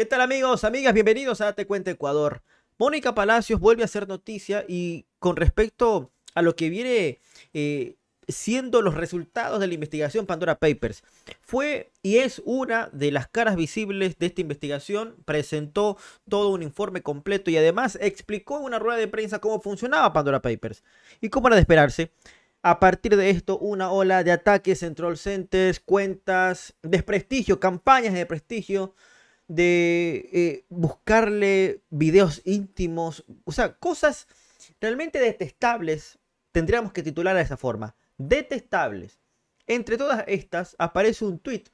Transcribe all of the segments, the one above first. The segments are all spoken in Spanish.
¿Qué tal amigos, amigas? Bienvenidos a Te Cuenta Ecuador. Mónica Palacios vuelve a hacer noticia y con respecto a lo que viene eh, siendo los resultados de la investigación Pandora Papers, fue y es una de las caras visibles de esta investigación, presentó todo un informe completo y además explicó en una rueda de prensa cómo funcionaba Pandora Papers. Y cómo era de esperarse, a partir de esto, una ola de ataques en troll centers, cuentas, desprestigio, campañas de prestigio de eh, buscarle videos íntimos, o sea, cosas realmente detestables, tendríamos que titular de esa forma, detestables. Entre todas estas aparece un tuit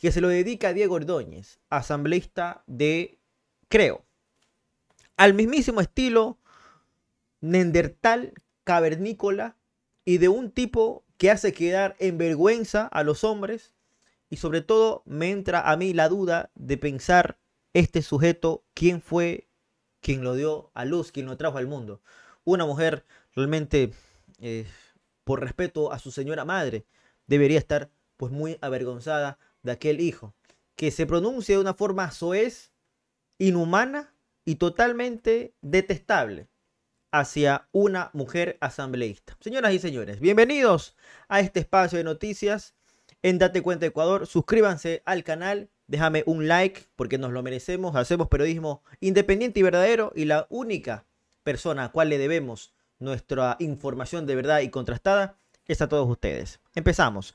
que se lo dedica a Diego Ordóñez, asambleísta de Creo. Al mismísimo estilo nendertal, cavernícola y de un tipo que hace quedar en vergüenza a los hombres y sobre todo me entra a mí la duda de pensar este sujeto, quién fue quien lo dio a luz, quien lo trajo al mundo. Una mujer realmente, eh, por respeto a su señora madre, debería estar pues muy avergonzada de aquel hijo. Que se pronuncia de una forma soez, inhumana y totalmente detestable hacia una mujer asambleísta. Señoras y señores, bienvenidos a este espacio de noticias en Date Cuenta Ecuador. Suscríbanse al canal, déjame un like porque nos lo merecemos. Hacemos periodismo independiente y verdadero y la única persona a cual le debemos nuestra información de verdad y contrastada es a todos ustedes. Empezamos.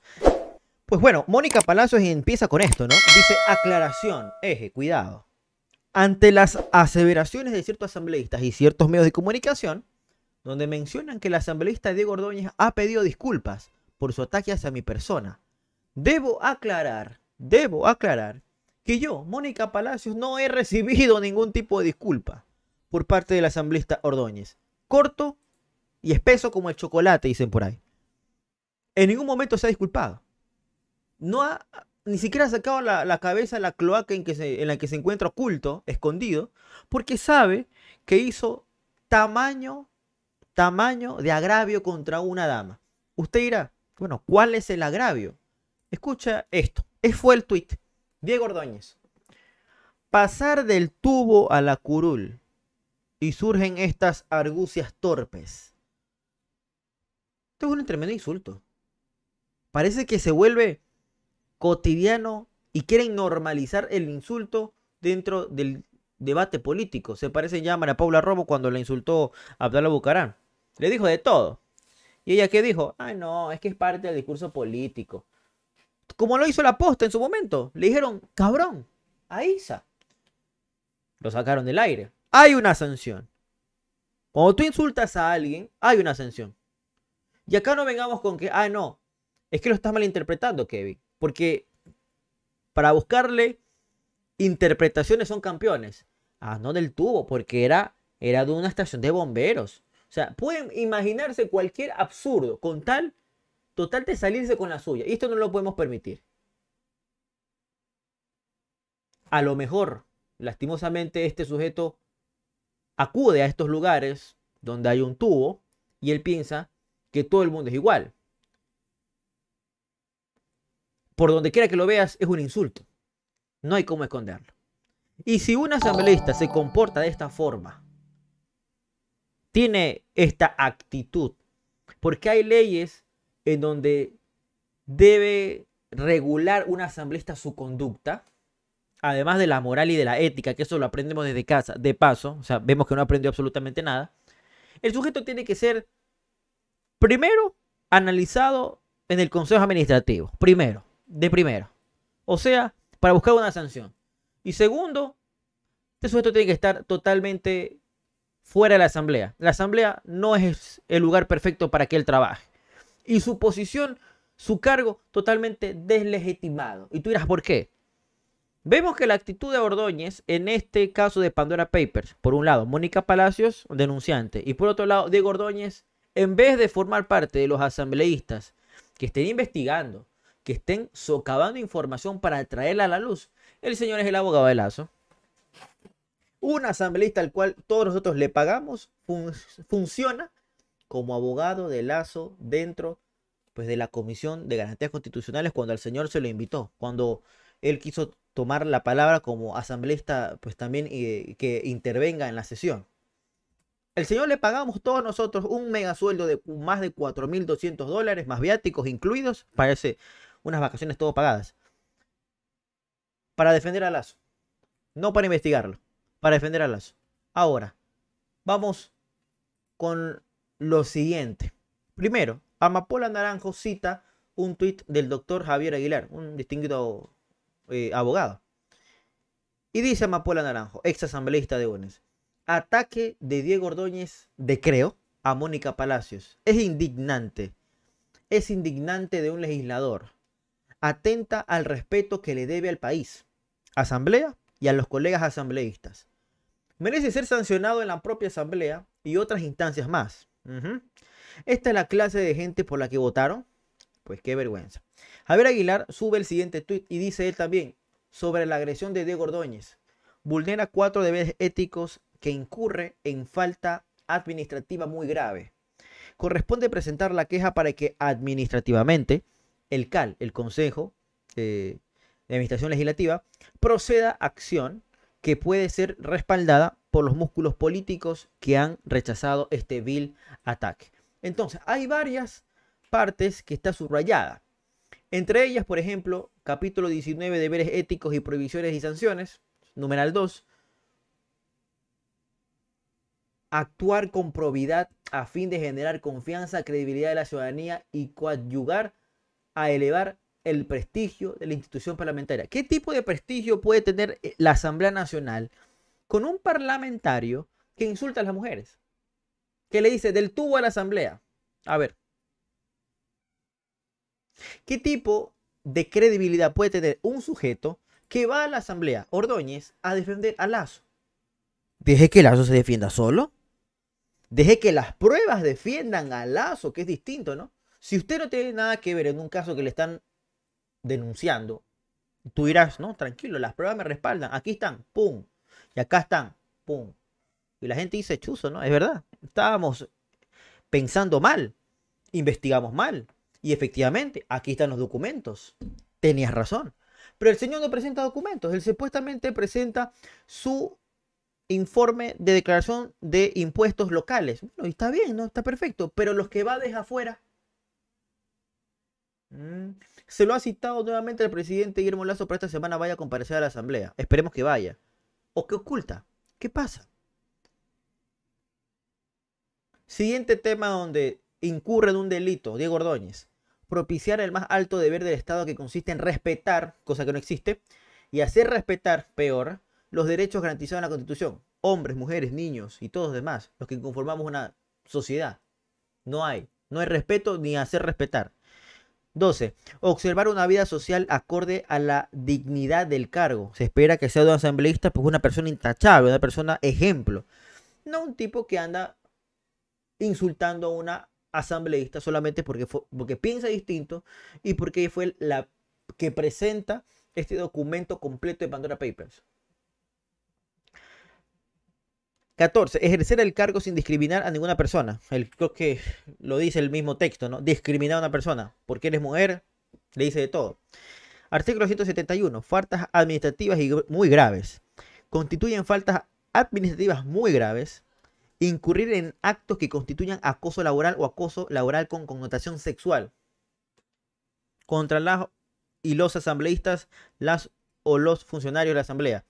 Pues bueno, Mónica Palacios empieza con esto, ¿no? Dice aclaración, eje, cuidado. Ante las aseveraciones de ciertos asambleístas y ciertos medios de comunicación, donde mencionan que el asambleísta Diego Ordóñez ha pedido disculpas por su ataque hacia mi persona, Debo aclarar, debo aclarar que yo, Mónica Palacios, no he recibido ningún tipo de disculpa por parte del asambleísta Ordóñez. Corto y espeso como el chocolate, dicen por ahí. En ningún momento se ha disculpado. No ha ni siquiera ha sacado la, cabeza cabeza la cloaca en, en la que se encuentra oculto, escondido, porque sabe que hizo tamaño, tamaño de agravio contra una dama. Usted dirá, bueno, ¿cuál es el agravio? Escucha esto. Es fue el tuit. Diego Ordóñez. Pasar del tubo a la curul y surgen estas argucias torpes. Esto es un tremendo insulto. Parece que se vuelve cotidiano y quieren normalizar el insulto dentro del debate político. Se parece ya a Paula Robo cuando la insultó a Abdalá Bucarán. Le dijo de todo. ¿Y ella qué dijo? Ah, no, es que es parte del discurso político como lo hizo la posta en su momento. Le dijeron, cabrón, a Isa. Lo sacaron del aire. Hay una sanción. Cuando tú insultas a alguien, hay una sanción. Y acá no vengamos con que, ah, no, es que lo estás malinterpretando, Kevin. Porque para buscarle interpretaciones son campeones. Ah, no del tubo, porque era, era de una estación de bomberos. O sea, pueden imaginarse cualquier absurdo con tal total de salirse con la suya. Y esto no lo podemos permitir. A lo mejor, lastimosamente, este sujeto acude a estos lugares donde hay un tubo y él piensa que todo el mundo es igual. Por donde quiera que lo veas, es un insulto. No hay cómo esconderlo. Y si un asambleísta se comporta de esta forma, tiene esta actitud, porque hay leyes en donde debe regular un asambleísta su conducta, además de la moral y de la ética, que eso lo aprendemos desde casa, de paso, o sea, vemos que no aprendió absolutamente nada, el sujeto tiene que ser, primero, analizado en el Consejo Administrativo, primero, de primero, o sea, para buscar una sanción. Y segundo, este sujeto tiene que estar totalmente fuera de la asamblea. La asamblea no es el lugar perfecto para que él trabaje y su posición, su cargo totalmente deslegitimado. Y tú dirás, ¿por qué? Vemos que la actitud de Ordóñez en este caso de Pandora Papers, por un lado, Mónica Palacios, denunciante, y por otro lado, Diego Ordóñez, en vez de formar parte de los asambleístas que estén investigando, que estén socavando información para traerla a la luz, el señor es el abogado de Lazo. Un asambleísta al cual todos nosotros le pagamos, funciona como abogado de Lazo dentro pues, de la Comisión de Garantías Constitucionales cuando el señor se lo invitó, cuando él quiso tomar la palabra como asambleísta, pues también eh, que intervenga en la sesión. El señor le pagamos todos nosotros un mega sueldo de más de 4.200 dólares, más viáticos incluidos, parece unas vacaciones todo pagadas, para defender a Lazo, no para investigarlo, para defender a Lazo. Ahora, vamos con lo siguiente. Primero, Amapola Naranjo cita un tuit del doctor Javier Aguilar, un distinguido eh, abogado. Y dice Amapola Naranjo, ex asambleísta de ONES, ataque de Diego Ordóñez de Creo a Mónica Palacios. Es indignante. Es indignante de un legislador. Atenta al respeto que le debe al país, asamblea y a los colegas asambleístas. Merece ser sancionado en la propia asamblea y otras instancias más. Esta es la clase de gente por la que votaron. Pues qué vergüenza. Javier Aguilar sube el siguiente tweet y dice él también sobre la agresión de Diego Ordóñez. Vulnera cuatro deberes éticos que incurre en falta administrativa muy grave. Corresponde presentar la queja para que administrativamente el CAL, el Consejo eh, de Administración Legislativa, proceda a acción que puede ser respaldada por los músculos políticos que han rechazado este vil ataque. Entonces, hay varias partes que está subrayada. Entre ellas, por ejemplo, capítulo 19, deberes éticos y prohibiciones y sanciones, numeral 2, actuar con probidad a fin de generar confianza, credibilidad de la ciudadanía y coadyugar a elevar el prestigio de la institución parlamentaria. ¿Qué tipo de prestigio puede tener eh, la Asamblea Nacional con un parlamentario que insulta a las mujeres? Que le dice del tubo a la Asamblea. A ver. ¿Qué tipo de credibilidad puede tener un sujeto que va a la Asamblea, Ordóñez, a defender a Lazo? Deje que Lazo se defienda solo. Deje que las pruebas defiendan a Lazo, que es distinto, ¿no? Si usted no tiene nada que ver en un caso que le están denunciando, tú dirás, no, tranquilo, las pruebas me respaldan, aquí están, pum, y acá están, pum. Y la gente dice, chuzo, ¿no? Es verdad, estábamos pensando mal, investigamos mal, y efectivamente, aquí están los documentos, tenías razón. Pero el señor no presenta documentos, él supuestamente presenta su informe de declaración de impuestos locales. Bueno, está bien, ¿no? Está perfecto, pero los que va deja afuera. Mm, se lo ha citado nuevamente el presidente Guillermo Lazo para esta semana vaya a comparecer a la asamblea. Esperemos que vaya. ¿O qué oculta? ¿Qué pasa? Siguiente tema donde incurre en un delito, Diego Ordóñez. Propiciar el más alto deber del Estado que consiste en respetar, cosa que no existe, y hacer respetar, peor, los derechos garantizados en la Constitución. Hombres, mujeres, niños y todos demás, los que conformamos una sociedad. No hay. No hay respeto ni hacer respetar. 12. Observar una vida social acorde a la dignidad del cargo. Se espera que sea un asambleísta pues una persona intachable, una persona ejemplo. No un tipo que anda insultando a una asambleísta solamente porque, porque piensa distinto y porque fue la que presenta este documento completo de Pandora Papers. 14. Ejercer el cargo sin discriminar a ninguna persona. El, creo que lo dice el mismo texto, ¿no? Discriminar a una persona. Porque eres mujer, le dice de todo. Artículo 171. Faltas administrativas y muy graves. Constituyen faltas administrativas muy graves. Incurrir en actos que constituyan acoso laboral o acoso laboral con connotación sexual. Contra las y los asambleístas, las o los funcionarios de la asamblea.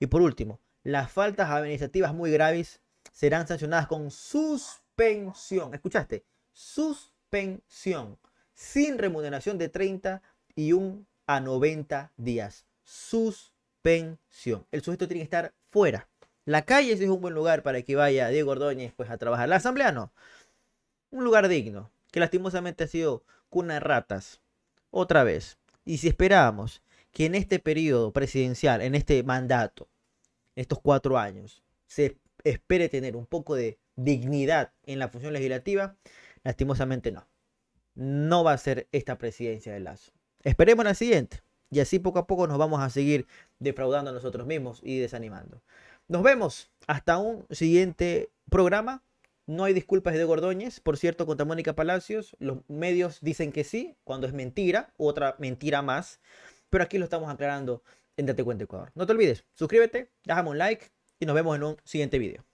Y por último, las faltas administrativas muy graves serán sancionadas con suspensión. ¿Escuchaste? Suspensión. Sin remuneración de y 30 un a 90 días. Suspensión. El sujeto tiene que estar fuera. La calle es un buen lugar para que vaya Diego Ordóñez pues, a trabajar. La asamblea no. Un lugar digno, que lastimosamente ha sido cuna de ratas. Otra vez. Y si esperábamos que en este periodo presidencial, en este mandato, estos cuatro años se espere tener un poco de dignidad en la función legislativa, lastimosamente no. No va a ser esta presidencia de Lazo. Esperemos la siguiente. Y así poco a poco nos vamos a seguir defraudando a nosotros mismos y desanimando. Nos vemos hasta un siguiente programa. No hay disculpas de Gordóñez, por cierto, contra Mónica Palacios. Los medios dicen que sí, cuando es mentira, otra mentira más. Pero aquí lo estamos aclarando en Date Cuenta Ecuador. No te olvides, suscríbete, déjame un like y nos vemos en un siguiente video.